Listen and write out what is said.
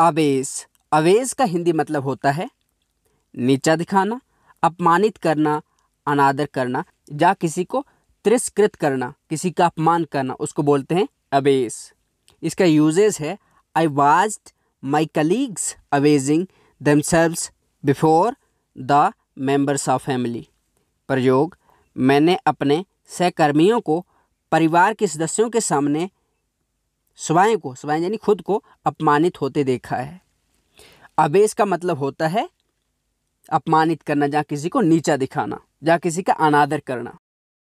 अवेश अवेश का हिंदी मतलब होता है नीचा दिखाना अपमानित करना अनादर करना या किसी को तिरस्कृत करना किसी का अपमान करना उसको बोलते हैं अवेश इसका यूजेज है I was my colleagues avenging themselves before the members of family प्रयोग मैंने अपने सहकर्मियों को परिवार के सदस्यों के सामने स्वयं को स्वयं यानी खुद को अपमानित होते देखा है आवेश का मतलब होता है अपमानित करना जहाँ किसी को नीचा दिखाना या किसी का अनादर करना